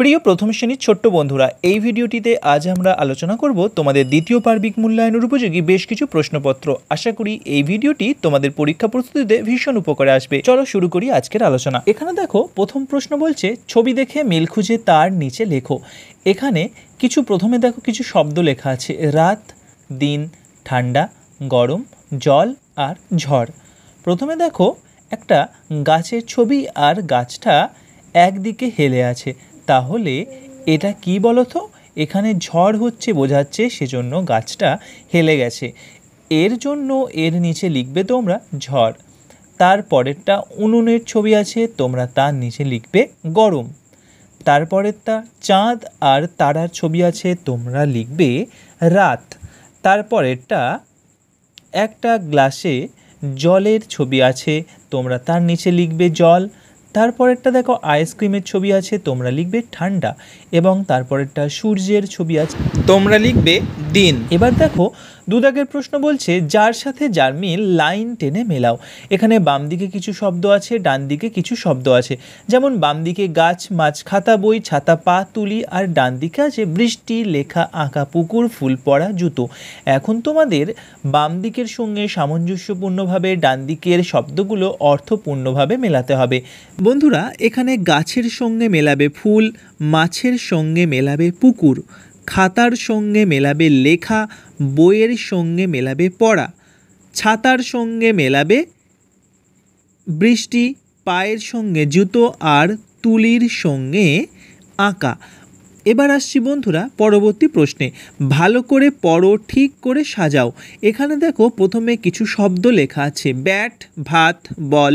প্রিয় প্রথম শ্রেণীর ছোট্ট বন্ধুরা এই ভিডিওটিতে আজ আমরা আলোচনা করব তোমাদের দ্বিতীয় পার্বিক মূল্যায়নের উপযোগী বেশ কিছু প্রশ্নপত্র আশা করি এই ভিডিওটি তোমাদের পরীক্ষা প্রস্তুতিতে ভীষণ উপকারে আসবে চলো শুরু করি আজকের আলোচনা এখানে দেখো প্রথম প্রশ্ন বলছে ছবি দেখে মেল খুঁজে তার নিচে লেখো এখানে কিছু প্রথমে দেখো কিছু শব্দ লেখা আছে রাত দিন ঠান্ডা গরম জল আর ঝড় প্রথমে দেখো একটা গাছের ছবি আর গাছটা একদিকে হেলে আছে তাহলে এটা কি বলো তো এখানে ঝড় হচ্ছে বোঝাচ্ছে সেজন্য গাছটা হেলে গেছে এর জন্য এর নিচে লিখবে তোমরা ঝড় তার পরেরটা উনুনের ছবি আছে তোমরা তার নিচে লিখবে গরম তারপরেরটা চাঁদ আর তারার ছবি আছে তোমরা লিখবে রাত তারপরেরটা একটা গ্লাসে জলের ছবি আছে তোমরা তার নিচে লিখবে জল তারপরেরটা দেখো আইসক্রিমের ছবি আছে তোমরা লিখবে ঠান্ডা এবং তারপরেরটা সূর্যের ছবি আছে তোমরা লিখবে দিন এবার দেখো দুদাগের প্রশ্ন বলছে যার সাথে যার মিল লাইন টেনে মেলাও এখানে বাম দিকে কিছু শব্দ আছে ডান দিকে কিছু শব্দ আছে যেমন বাম দিকে গাছ মাছ খাতা বই ছাতা পা তুলি আর ডান দিকে আছে বৃষ্টি লেখা আঁকা পুকুর ফুল পড়া জুতো এখন তোমাদের বাম দিকের সঙ্গে সামঞ্জস্যপূর্ণভাবে ডান দিকের শব্দগুলো অর্থপূর্ণভাবে মেলাতে হবে বন্ধুরা এখানে গাছের সঙ্গে মেলাবে ফুল মাছের সঙ্গে মেলাবে পুকুর খাতার সঙ্গে মেলাবে লেখা বইয়ের সঙ্গে মেলাবে পড়া ছাতার সঙ্গে মেলাবে বৃষ্টি পায়ের সঙ্গে জুতো আর তুলির সঙ্গে আঁকা এবার আসছি বন্ধুরা পরবর্তী প্রশ্নে ভালো করে পড়ো ঠিক করে সাজাও এখানে দেখো প্রথমে কিছু শব্দ লেখা আছে ব্যাট ভাত বল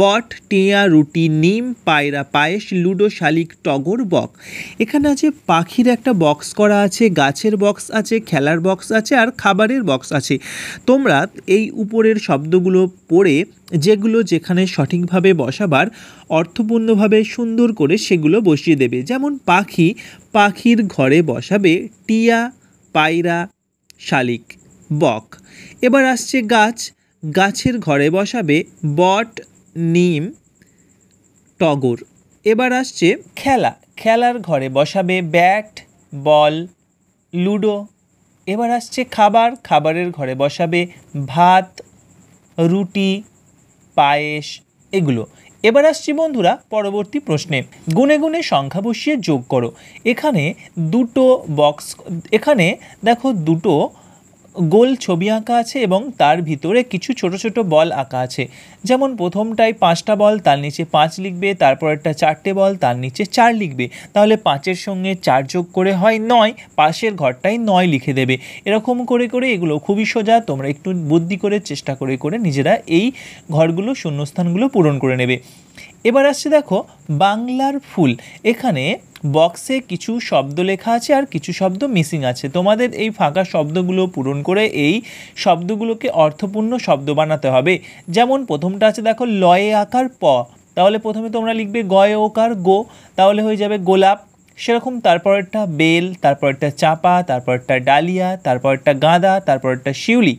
বট টিয়া রুটি নিম পায়রা পায়েস লুডো শালিক টগর বক এখানে আছে পাখির একটা বক্স করা আছে গাছের বক্স আছে খেলার বক্স আছে আর খাবারের বক্স আছে তোমরা এই উপরের শব্দগুলো পড়ে যেগুলো যেখানে সঠিকভাবে বসাবার অর্থপূর্ণভাবে সুন্দর করে সেগুলো বসিয়ে দেবে যেমন পাখি পাখির ঘরে বসাবে টিয়া পায়রা শালিক বক এবার আসছে গাছ গাছের ঘরে বসাবে বট নিম টগর এবার আসছে খেলা খেলার ঘরে বসাবে ব্যাট বল লুডো এবার আসছে খাবার খাবারের ঘরে বসাবে ভাত রুটি পায়েস এগুলো এবার আসছি বন্ধুরা পরবর্তী প্রশ্নে গুনে গুনে সংখ্যা বসিয়ে যোগ করো এখানে দুটো বক্স এখানে দেখো দুটো গোল ছবি আঁকা আছে এবং তার ভিতরে কিছু ছোট ছোট বল আঁকা আছে যেমন প্রথমটায় পাঁচটা বল তার নিচে পাঁচ লিখবে তারপরেরটা চারটে বল তার নিচে চার লিখবে তাহলে পাঁচের সঙ্গে চার যোগ করে হয় নয় পাশের ঘরটায় নয় লিখে দেবে এরকম করে করে এগুলো খুবই সোজা তোমরা একটু বুদ্ধি করে চেষ্টা করে করে নিজেরা এই ঘরগুলো শূন্যস্থানগুলো পূরণ করে নেবে এবার আসছে দেখো বাংলার ফুল এখানে বক্সে কিছু শব্দ লেখা আছে আর কিছু শব্দ মিসিং আছে তোমাদের এই ফাঁকা শব্দগুলো পূরণ করে এই শব্দগুলোকে অর্থপূর্ণ শব্দ বানাতে হবে যেমন প্রথমটা আছে দেখো লয়ে আকার প তাহলে প্রথমে তোমরা লিখবে গয়ে ওকার গো তাহলে হয়ে যাবে গোলাপ সেরকম তারপরেরটা বেল তারপরেরটা চাপা তারপরেরটা ডালিয়া তারপরেরটা গাঁদা তারপরেরটা শিউলি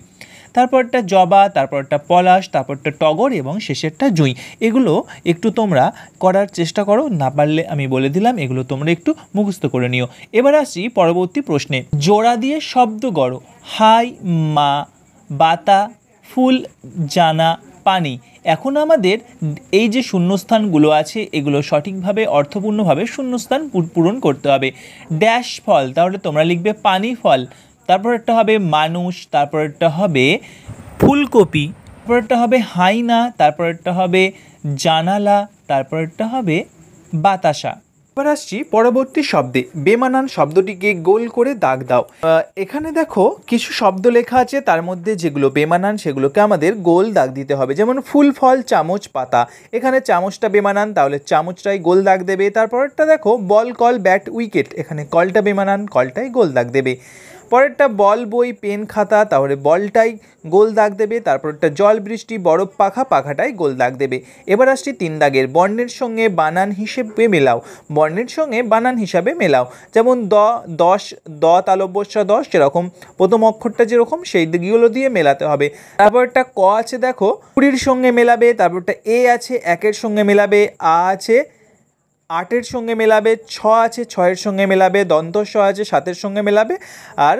তারপরটা জবা তারপরটা পলাশ তারপরটা টগর এবং শেষেরটা জুঁই এগুলো একটু তোমরা করার চেষ্টা করো না পারলে আমি বলে দিলাম এগুলো তোমরা একটু মুখস্থ করে নিও এবার আসি পরবর্তী প্রশ্নে জোড়া দিয়ে শব্দ গড়ো হাই মা বাতা ফুল জানা পানি এখন আমাদের এই যে শূন্যস্থানগুলো আছে এগুলো সঠিকভাবে অর্থপূর্ণভাবে শূন্যস্থান পূরণ করতে হবে ড্যাশ ফল তাহলে তোমরা লিখবে পানি ফল তারপরেরটা হবে মানুষ তারপরেরটা হবে ফুলকপি তারপরেরটা হবে হাইনা তারপরেরটা হবে জানালা তারপরেরটা হবে বাতাসা এবার আসছি পরবর্তী শব্দে বেমানান শব্দটিকে গোল করে দাগ দাও এখানে দেখো কিছু শব্দ লেখা আছে তার মধ্যে যেগুলো বেমানান সেগুলোকে আমাদের গোল দাগ দিতে হবে যেমন ফুল ফল চামচ পাতা এখানে চামচটা বেমানান তাহলে চামচটাই গোল দাগ দেবে তারপরটা দেখো বল কল ব্যাট উইকেট এখানে কলটা বেমানান কলটাই গোল দাগ দেবে পরেরটা বল বই পেন খাতা তাহলে বলটাই গোল দাগ দেবে একটা জল বৃষ্টি বরফ পাখা পাখাটাই গোল দাগ দেবে এবার আসছি তিন দাগের বর্ণের সঙ্গে বানান হিসেবে মেলাও বর্ণের সঙ্গে বানান হিসাবে মেলাও যেমন দ দশ দ তালব্যস্য দশ যেরকম প্রথম অক্ষরটা যেরকম সেই দিকগুলো দিয়ে মেলাতে হবে তারপরটা ক আছে দেখো কুড়ির সঙ্গে মেলাবে তারপরটা এ আছে একের সঙ্গে মেলাবে আ আছে আটের সঙ্গে মেলাবে ছ আছে ছয়ের সঙ্গে মেলাবে ছ আছে সাতের সঙ্গে মেলাবে আর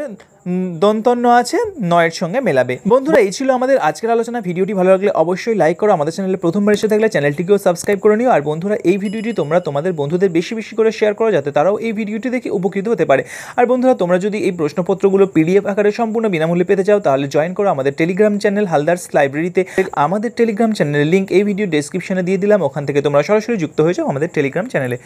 দন্তন্য আছে নয়ের সঙ্গে মেলাবে বন্ধুরা এই ছিল আমাদের আজকের আলোচনা ভিডিওটি ভালো লাগলে অবশ্যই লাইক করো আমাদের চ্যানেলে প্রথমবার এসে থাকলে চ্যানেলটিকেও সাবস্ক্রাইব করে নিও আর বন্ধুরা এই ভিডিওটি তোমরা তোমাদের বন্ধুদের বেশি বেশি করে শেয়ার করো যাতে তারাও এই ভিডিওটি দেখে উপকৃত হতে পারে আর বন্ধুরা তোমরা যদি এই প্রশ্নপত্রগুলো পিডিএফ আকারে সম্পূর্ণ বিনামূল্যে পেতে চাও তাহলে জয়েন করো আমাদের টেলিগ্রাম চ্যানেল হালদার্স লাইব্রেরিতে আমাদের টেলিগ্রাম চ্যানেলের লিঙ্ক এই ভিডিও ডেসক্রিপশনে দিয়ে দিলাম ওখান থেকে তোমরা সরাসরি যুক্ত হয়ে যাও আমাদের টেলিগ্রাম চ্যানেলে